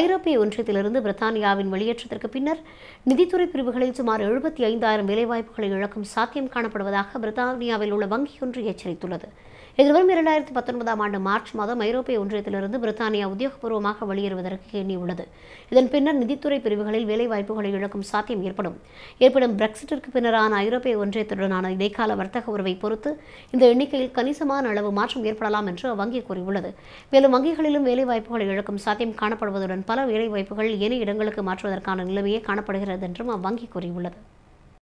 ஐரோப்பிய ஒன்றியத்திலிருந்து பிரித்தானியாவின் வெளியேற்றத்திற்கு பின்னர் நிதித்துறை பிரிவுகளில் சுமார் எழுபத்தி ஐந்தாயிரம் வேலைவாய்ப்புகளை இழக்கும் சாத்தியம் காணப்படுவதாக பிரித்தானியாவில் உள்ள வங்கி ஒன்று எச்சரித்துள்ளது இருவரும் இரண்டாயிரத்தி பத்தொன்பதாம் ஆண்டு மார்ச் மாதம் ஐரோப்பிய ஒன்றியத்திலிருந்து பிரித்தானியா உத்தியோகபூர்வமாக வெளியேறுவதற்கு எண்ணியுள்ளது இதன் பின்னர் நிதித்துறை பிரிவுகளில் வேலை வாய்ப்புகளை இழக்கும் சாத்தியம் ஏற்படும் ஏற்படும் பிரெக்சிட்டிற்கு பின்னரான ஐரோப்பிய ஒன்றியத்துடனான இடைக்கால வர்த்தக உறவை பொறுத்து இந்த எண்ணிக்கையில் கணிசமான அளவு மாற்றம் ஏற்படலாம் என்று வங்கி கூறியுள்ளது மேலும் வங்கிகளிலும் வேலை வாய்ப்புகளை இழக்கும் சாத்தியம் காணப்படுவதுடன் பல வேலை வாய்ப்புகள் ஏனைய இடங்களுக்கு மாற்றுவதற்கான நிலைமையே காணப்படுகிறது என்றும் அவ்வங்கி கூறியுள்ளது